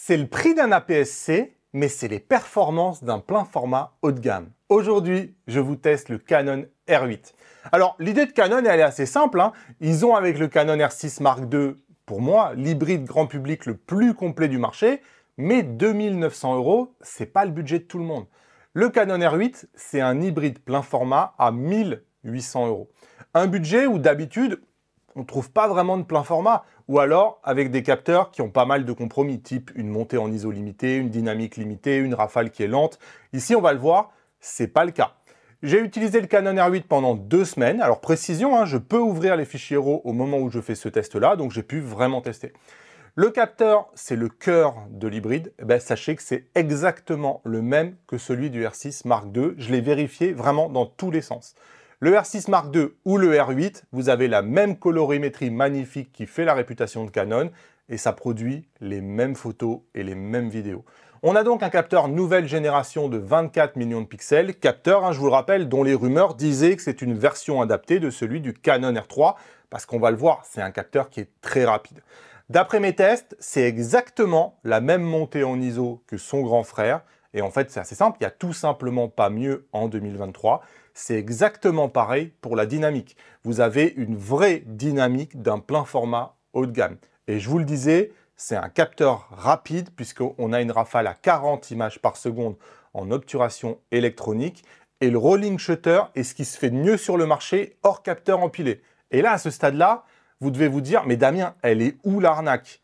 C'est le prix d'un APS-C, mais c'est les performances d'un plein format haut de gamme. Aujourd'hui, je vous teste le Canon R8. Alors, l'idée de Canon, elle est assez simple. Hein. Ils ont avec le Canon R6 Mark II, pour moi, l'hybride grand public le plus complet du marché, mais 2900 euros, c'est pas le budget de tout le monde. Le Canon R8, c'est un hybride plein format à 1800 euros. Un budget où d'habitude, on ne trouve pas vraiment de plein format, ou alors avec des capteurs qui ont pas mal de compromis, type une montée en ISO limitée, une dynamique limitée, une rafale qui est lente. Ici, on va le voir, c'est pas le cas. J'ai utilisé le Canon R8 pendant deux semaines. Alors précision, hein, je peux ouvrir les fichiers RAW au moment où je fais ce test-là, donc j'ai pu vraiment tester. Le capteur, c'est le cœur de l'hybride. Eh ben, sachez que c'est exactement le même que celui du R6 Mark II. Je l'ai vérifié vraiment dans tous les sens. Le R6 Mark II ou le R8, vous avez la même colorimétrie magnifique qui fait la réputation de Canon et ça produit les mêmes photos et les mêmes vidéos. On a donc un capteur nouvelle génération de 24 millions de pixels, capteur, hein, je vous le rappelle, dont les rumeurs disaient que c'est une version adaptée de celui du Canon R3, parce qu'on va le voir, c'est un capteur qui est très rapide. D'après mes tests, c'est exactement la même montée en ISO que son grand frère, et en fait, c'est assez simple, il n'y a tout simplement pas mieux en 2023. C'est exactement pareil pour la dynamique. Vous avez une vraie dynamique d'un plein format haut de gamme. Et je vous le disais, c'est un capteur rapide puisqu'on a une rafale à 40 images par seconde en obturation électronique. Et le rolling shutter est ce qui se fait mieux sur le marché hors capteur empilé. Et là, à ce stade-là, vous devez vous dire, mais Damien, elle est où l'arnaque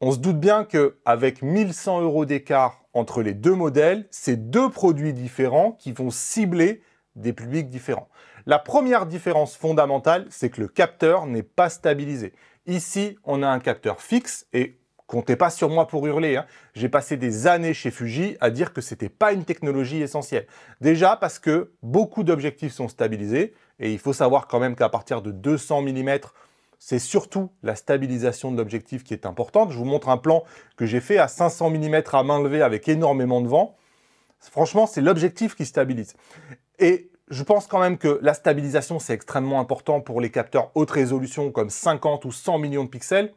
On se doute bien qu'avec 1100 euros d'écart entre les deux modèles c'est deux produits différents qui vont cibler des publics différents. La première différence fondamentale, c'est que le capteur n'est pas stabilisé. Ici, on a un capteur fixe et comptez pas sur moi pour hurler. Hein. J'ai passé des années chez Fuji à dire que c'était pas une technologie essentielle. Déjà parce que beaucoup d'objectifs sont stabilisés et il faut savoir quand même qu'à partir de 200 mm, c'est surtout la stabilisation de l'objectif qui est importante. Je vous montre un plan que j'ai fait à 500 mm à main levée avec énormément de vent. Franchement, c'est l'objectif qui stabilise. Et je pense quand même que la stabilisation, c'est extrêmement important pour les capteurs haute résolution comme 50 ou 100 millions de pixels.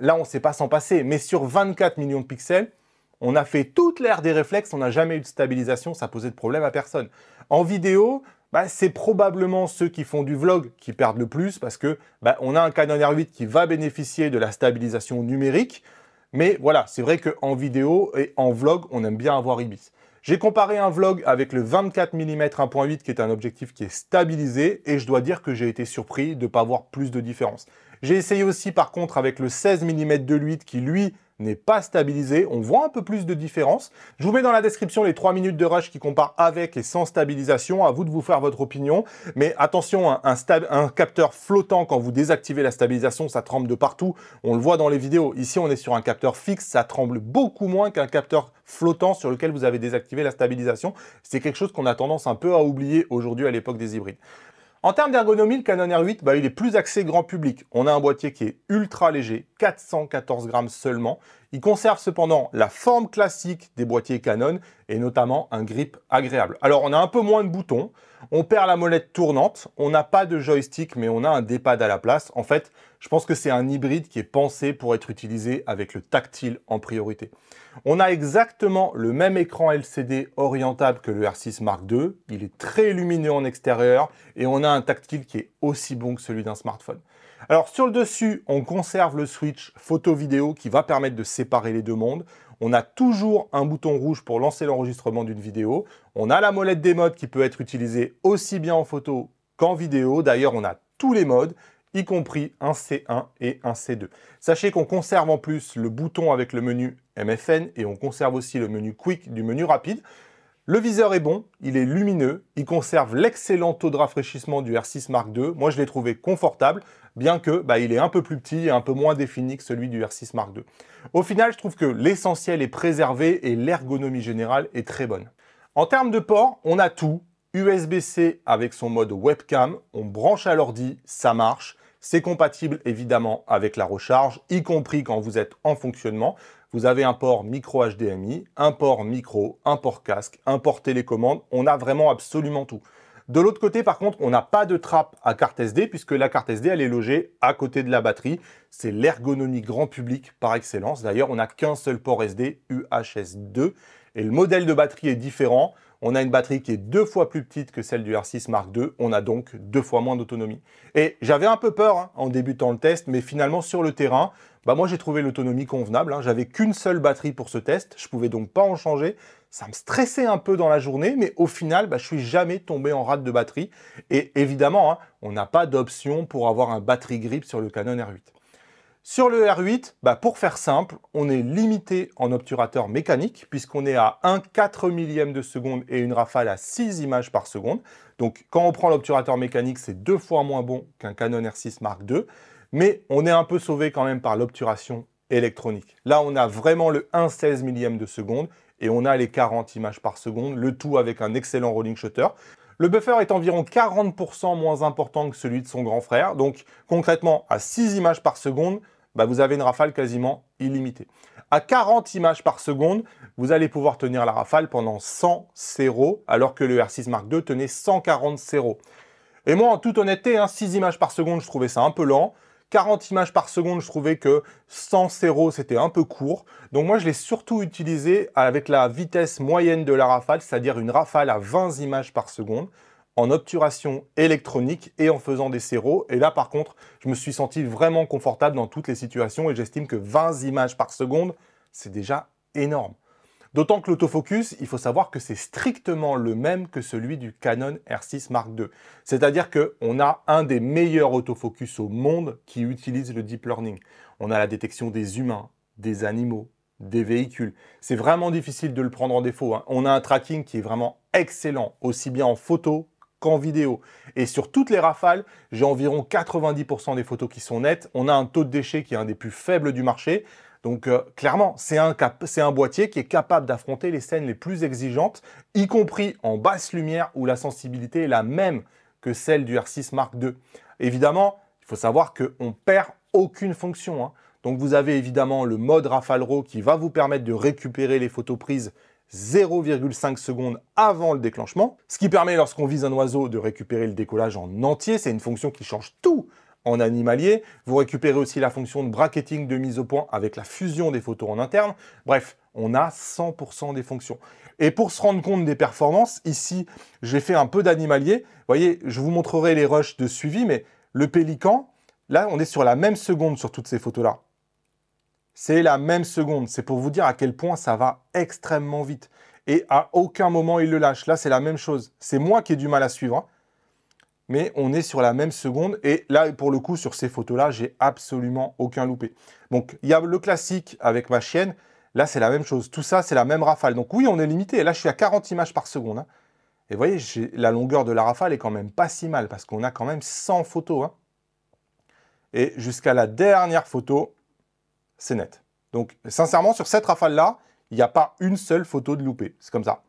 Là, on ne sait pas s'en passer, mais sur 24 millions de pixels, on a fait toute l'ère des réflexes, on n'a jamais eu de stabilisation, ça posait de problème à personne. En vidéo, bah, c'est probablement ceux qui font du vlog qui perdent le plus parce que bah, on a un Canon R8 qui va bénéficier de la stabilisation numérique. Mais voilà, c'est vrai qu'en vidéo et en vlog, on aime bien avoir Ibis. J'ai comparé un vlog avec le 24 mm 1.8 qui est un objectif qui est stabilisé et je dois dire que j'ai été surpris de ne pas voir plus de différence. J'ai essayé aussi par contre avec le 16 mm 2.8 qui lui n'est pas stabilisé. On voit un peu plus de différence. Je vous mets dans la description les 3 minutes de rush qui comparent avec et sans stabilisation. À vous de vous faire votre opinion. Mais attention, un, un capteur flottant, quand vous désactivez la stabilisation, ça tremble de partout. On le voit dans les vidéos. Ici, on est sur un capteur fixe. Ça tremble beaucoup moins qu'un capteur flottant sur lequel vous avez désactivé la stabilisation. C'est quelque chose qu'on a tendance un peu à oublier aujourd'hui à l'époque des hybrides. En termes d'ergonomie, le Canon R8, bah, il est plus axé grand public. On a un boîtier qui est ultra léger, 414 grammes seulement. Il conserve cependant la forme classique des boîtiers Canon et notamment un grip agréable. Alors on a un peu moins de boutons, on perd la molette tournante, on n'a pas de joystick mais on a un dépad à la place. En fait, je pense que c'est un hybride qui est pensé pour être utilisé avec le tactile en priorité. On a exactement le même écran LCD orientable que le R6 Mark II. Il est très lumineux en extérieur et on a un tactile qui est aussi bon que celui d'un smartphone. Alors sur le dessus, on conserve le switch photo-vidéo qui va permettre de séparer les deux mondes. On a toujours un bouton rouge pour lancer l'enregistrement d'une vidéo. On a la molette des modes qui peut être utilisée aussi bien en photo qu'en vidéo. D'ailleurs, on a tous les modes y compris un C1 et un C2. Sachez qu'on conserve en plus le bouton avec le menu MFN et on conserve aussi le menu Quick du menu rapide. Le viseur est bon, il est lumineux, il conserve l'excellent taux de rafraîchissement du R6 Mark II. Moi, je l'ai trouvé confortable, bien que bah, il est un peu plus petit et un peu moins défini que celui du R6 Mark II. Au final, je trouve que l'essentiel est préservé et l'ergonomie générale est très bonne. En termes de port, on a tout. USB-C avec son mode webcam, on branche à l'ordi, ça marche. C'est compatible évidemment avec la recharge, y compris quand vous êtes en fonctionnement. Vous avez un port micro HDMI, un port micro, un port casque, un port télécommande. On a vraiment absolument tout. De l'autre côté, par contre, on n'a pas de trappe à carte SD puisque la carte SD, elle est logée à côté de la batterie. C'est l'ergonomie grand public par excellence. D'ailleurs, on n'a qu'un seul port SD UHS2 et le modèle de batterie est différent. On a une batterie qui est deux fois plus petite que celle du R6 Mark II. On a donc deux fois moins d'autonomie. Et j'avais un peu peur hein, en débutant le test, mais finalement sur le terrain, bah moi j'ai trouvé l'autonomie convenable. Hein. J'avais qu'une seule batterie pour ce test, je pouvais donc pas en changer. Ça me stressait un peu dans la journée, mais au final, bah, je suis jamais tombé en rate de batterie. Et évidemment, hein, on n'a pas d'option pour avoir un batterie grip sur le Canon R8. Sur le R8, bah, pour faire simple, on est limité en obturateur mécanique puisqu'on est à 1,4 millième de seconde et une rafale à 6 images par seconde. Donc quand on prend l'obturateur mécanique, c'est deux fois moins bon qu'un Canon R6 Mark II, mais on est un peu sauvé quand même par l'obturation électronique. Là, on a vraiment le 1,16 millième de seconde et on a les 40 images par seconde, le tout avec un excellent rolling shutter. Le buffer est environ 40% moins important que celui de son grand frère, donc concrètement à 6 images par seconde, bah, vous avez une rafale quasiment illimitée. À 40 images par seconde, vous allez pouvoir tenir la rafale pendant 100 0, alors que le R6 Mark II tenait 140 0. Et moi, en toute honnêteté, 6 hein, images par seconde, je trouvais ça un peu lent. 40 images par seconde, je trouvais que 100 0, c'était un peu court. Donc moi, je l'ai surtout utilisé avec la vitesse moyenne de la rafale, c'est-à-dire une rafale à 20 images par seconde en obturation électronique et en faisant des séros. Et là, par contre, je me suis senti vraiment confortable dans toutes les situations et j'estime que 20 images par seconde, c'est déjà énorme. D'autant que l'autofocus, il faut savoir que c'est strictement le même que celui du Canon R6 Mark II. C'est-à-dire qu'on a un des meilleurs autofocus au monde qui utilise le deep learning. On a la détection des humains, des animaux, des véhicules. C'est vraiment difficile de le prendre en défaut. Hein. On a un tracking qui est vraiment excellent, aussi bien en photo vidéo. Et sur toutes les rafales, j'ai environ 90% des photos qui sont nettes. On a un taux de déchets qui est un des plus faibles du marché. Donc euh, clairement, c'est un, un, boîtier qui est capable d'affronter les scènes les plus exigeantes, y compris en basse lumière où la sensibilité est la même que celle du R6 Mark II. Évidemment, il faut savoir qu'on perd aucune fonction. Hein. Donc vous avez évidemment le mode Rafale RAW qui va vous permettre de récupérer les photos prises 0,5 secondes avant le déclenchement, ce qui permet lorsqu'on vise un oiseau de récupérer le décollage en entier, c'est une fonction qui change tout en animalier. Vous récupérez aussi la fonction de bracketing de mise au point avec la fusion des photos en interne. Bref, on a 100% des fonctions. Et pour se rendre compte des performances, ici, j'ai fait un peu d'animalier. Vous voyez, je vous montrerai les rushs de suivi, mais le pélican, là, on est sur la même seconde sur toutes ces photos-là. C'est la même seconde. C'est pour vous dire à quel point ça va extrêmement vite. Et à aucun moment, il le lâche. Là, c'est la même chose. C'est moi qui ai du mal à suivre. Hein. Mais on est sur la même seconde. Et là, pour le coup, sur ces photos-là, j'ai absolument aucun loupé. Donc, il y a le classique avec ma chienne. Là, c'est la même chose. Tout ça, c'est la même rafale. Donc oui, on est limité. Là, je suis à 40 images par seconde. Hein. Et vous voyez, la longueur de la rafale est quand même pas si mal parce qu'on a quand même 100 photos. Hein. Et jusqu'à la dernière photo, c'est net. Donc, sincèrement, sur cette rafale-là, il n'y a pas une seule photo de loupé. C'est comme ça.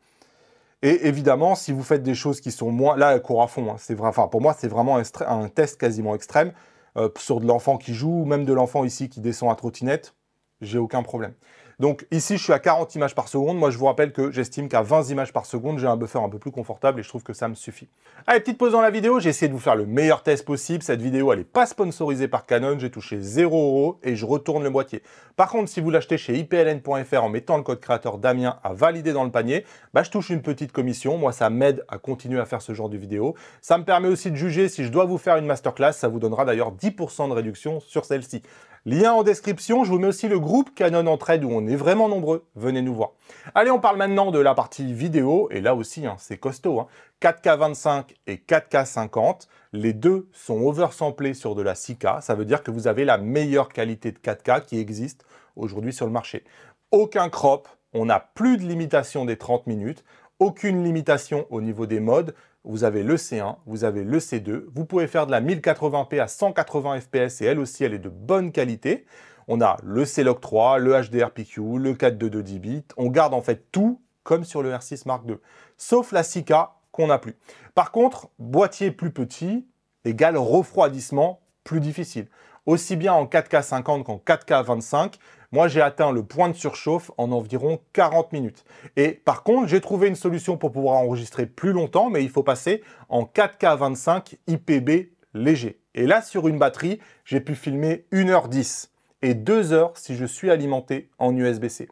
Et évidemment, si vous faites des choses qui sont moins... Là, elle court à fond. Hein, vrai... pour moi, c'est vraiment un, test quasiment extrême. Euh, sur de l'enfant qui joue, ou même de l'enfant ici qui descend à trottinette, j'ai aucun problème. Donc ici, je suis à 40 images par seconde. Moi, je vous rappelle que j'estime qu'à 20 images par seconde, j'ai un buffer un peu plus confortable et je trouve que ça me suffit. Allez, petite pause dans la vidéo. J'ai essayé de vous faire le meilleur test possible. Cette vidéo, elle n'est pas sponsorisée par Canon. J'ai touché 0 euros et je retourne le moitié. Par contre, si vous l'achetez chez ipln.fr en mettant le code créateur Damien à valider dans le panier, bah, je touche une petite commission. Moi, ça m'aide à continuer à faire ce genre de vidéo. Ça me permet aussi de juger si je dois vous faire une masterclass. Ça vous donnera d'ailleurs 10% de réduction sur celle-ci. Lien en description, je vous mets aussi le groupe Canon Entraide où on est vraiment nombreux. Venez nous voir. Allez, on parle maintenant de la partie vidéo. Et là aussi, hein, c'est costaud. 4K25 hein. et 4K50. Les deux sont oversamplés sur de la 6K. Ça veut dire que vous avez la meilleure qualité de 4K qui existe aujourd'hui sur le marché. Aucun crop. On n'a plus de limitation des 30 minutes. Aucune limitation au niveau des modes vous avez le C1, vous avez le C2. Vous pouvez faire de la 1080p à 180 fps et elle aussi, elle est de bonne qualité. On a le c log 3, le HDRPQ, le 422 10 bits. On garde en fait tout comme sur le R6 Mark II, sauf la 6K qu'on n'a plus. Par contre, boîtier plus petit égale refroidissement plus difficile aussi bien en 4K50 qu'en 4K25. Moi, j'ai atteint le point de surchauffe en environ 40 minutes. Et par contre, j'ai trouvé une solution pour pouvoir enregistrer plus longtemps, mais il faut passer en 4K25 IPB léger. Et là, sur une batterie, j'ai pu filmer 1h10 et 2 h si je suis alimenté en USB-C.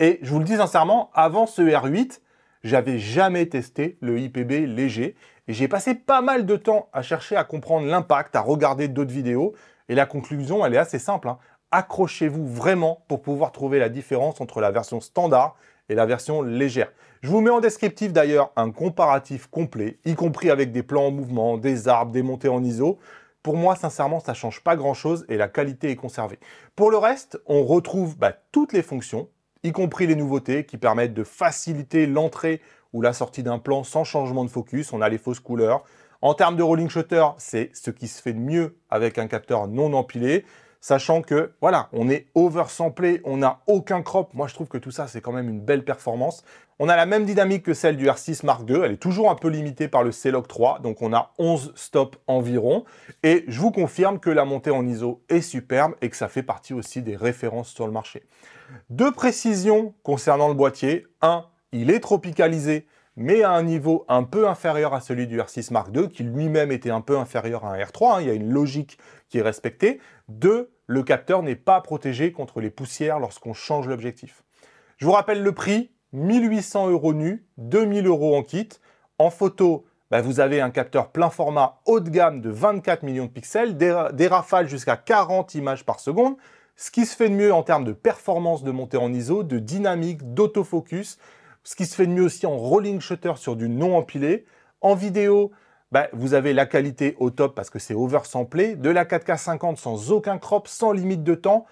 Et je vous le dis sincèrement, avant ce R8, j'avais jamais testé le IPB léger et j'ai passé pas mal de temps à chercher à comprendre l'impact, à regarder d'autres vidéos. Et la conclusion, elle est assez simple. Hein. Accrochez-vous vraiment pour pouvoir trouver la différence entre la version standard et la version légère. Je vous mets en descriptif d'ailleurs un comparatif complet, y compris avec des plans en mouvement, des arbres, des montées en ISO. Pour moi, sincèrement, ça ne change pas grand-chose et la qualité est conservée. Pour le reste, on retrouve bah, toutes les fonctions, y compris les nouveautés qui permettent de faciliter l'entrée ou la sortie d'un plan sans changement de focus. On a les fausses couleurs, en termes de rolling shutter, c'est ce qui se fait de mieux avec un capteur non empilé. Sachant que, voilà, on est oversamplé, on n'a aucun crop. Moi, je trouve que tout ça, c'est quand même une belle performance. On a la même dynamique que celle du R6 Mark II. Elle est toujours un peu limitée par le C-Log 3. Donc, on a 11 stops environ. Et je vous confirme que la montée en ISO est superbe et que ça fait partie aussi des références sur le marché. Deux précisions concernant le boîtier. Un, il est tropicalisé mais à un niveau un peu inférieur à celui du R6 Mark II, qui lui-même était un peu inférieur à un R3, hein, il y a une logique qui est respectée. Deux, le capteur n'est pas protégé contre les poussières lorsqu'on change l'objectif. Je vous rappelle le prix, 1800 euros nus, 2000 euros en kit. En photo, bah, vous avez un capteur plein format haut de gamme de 24 millions de pixels, des, des rafales jusqu'à 40 images par seconde, ce qui se fait de mieux en termes de performance de montée en ISO, de dynamique, d'autofocus, ce qui se fait de mieux aussi en rolling shutter sur du non empilé. En vidéo, bah, vous avez la qualité au top parce que c'est oversamplé, de la 4K50 sans aucun crop, sans limite de temps,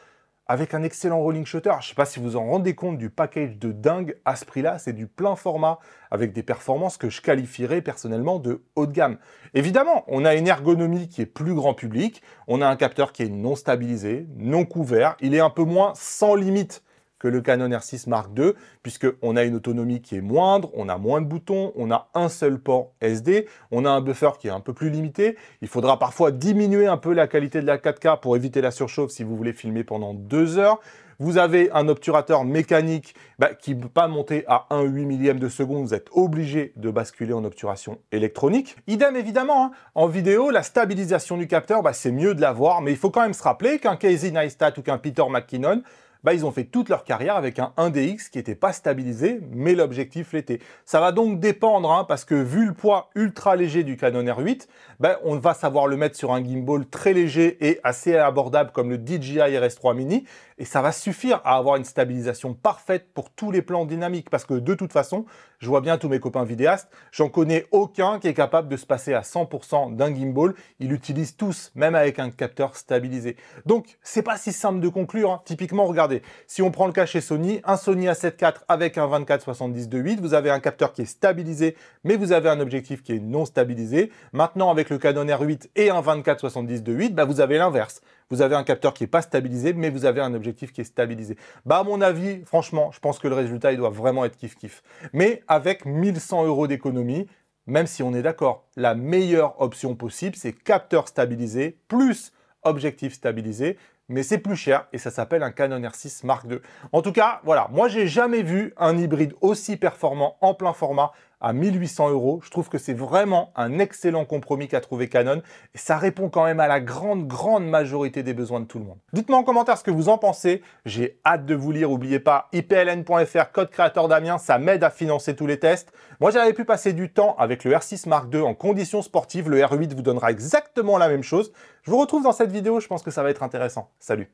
avec un excellent rolling shutter. Je ne sais pas si vous en rendez compte du package de dingue à ce prix-là, c'est du plein format, avec des performances que je qualifierais personnellement de haut de gamme. Évidemment, on a une ergonomie qui est plus grand public, on a un capteur qui est non stabilisé, non couvert, il est un peu moins sans limite que le Canon R6 Mark II, puisqu'on a une autonomie qui est moindre, on a moins de boutons, on a un seul port SD, on a un buffer qui est un peu plus limité. Il faudra parfois diminuer un peu la qualité de la 4K pour éviter la surchauffe si vous voulez filmer pendant deux heures. Vous avez un obturateur mécanique bah, qui ne peut pas monter à 1,8 millième de seconde. Vous êtes obligé de basculer en obturation électronique. Idem évidemment, hein. en vidéo, la stabilisation du capteur, bah, c'est mieux de l'avoir. Mais il faut quand même se rappeler qu'un Casey Neistat ou qu'un Peter McKinnon, bah, ils ont fait toute leur carrière avec un 1DX qui n'était pas stabilisé, mais l'objectif l'était. Ça va donc dépendre, hein, parce que vu le poids ultra léger du Canon R8, bah, on va savoir le mettre sur un gimbal très léger et assez abordable comme le DJI RS3 Mini, et ça va suffire à avoir une stabilisation parfaite pour tous les plans dynamiques, parce que de toute façon, je vois bien tous mes copains vidéastes, j'en connais aucun qui est capable de se passer à 100% d'un gimbal. Ils l'utilisent tous, même avec un capteur stabilisé. Donc, c'est pas si simple de conclure. Hein. Typiquement, regardez, si on prend le cas chez Sony, un Sony A7 IV avec un 24-70 2.8, vous avez un capteur qui est stabilisé, mais vous avez un objectif qui est non stabilisé. Maintenant, avec le Canon R8 et un 24-70 2.8, bah, vous avez l'inverse vous avez un capteur qui n'est pas stabilisé, mais vous avez un objectif qui est stabilisé. Bah, à mon avis, franchement, je pense que le résultat, il doit vraiment être kiff-kiff. Mais avec 1100 euros d'économie, même si on est d'accord, la meilleure option possible, c'est capteur stabilisé plus objectif stabilisé mais c'est plus cher et ça s'appelle un Canon R6 Mark II. En tout cas, voilà, moi j'ai jamais vu un hybride aussi performant en plein format à 1800 euros. Je trouve que c'est vraiment un excellent compromis qu'a trouvé Canon et ça répond quand même à la grande, grande majorité des besoins de tout le monde. Dites-moi en commentaire ce que vous en pensez. J'ai hâte de vous lire. N'oubliez pas ipln.fr, code créateur Damien, ça m'aide à financer tous les tests. Moi, j'avais pu passer du temps avec le R6 Mark II en conditions sportives. Le R8 vous donnera exactement la même chose. Je vous retrouve dans cette vidéo. Je pense que ça va être intéressant. Salut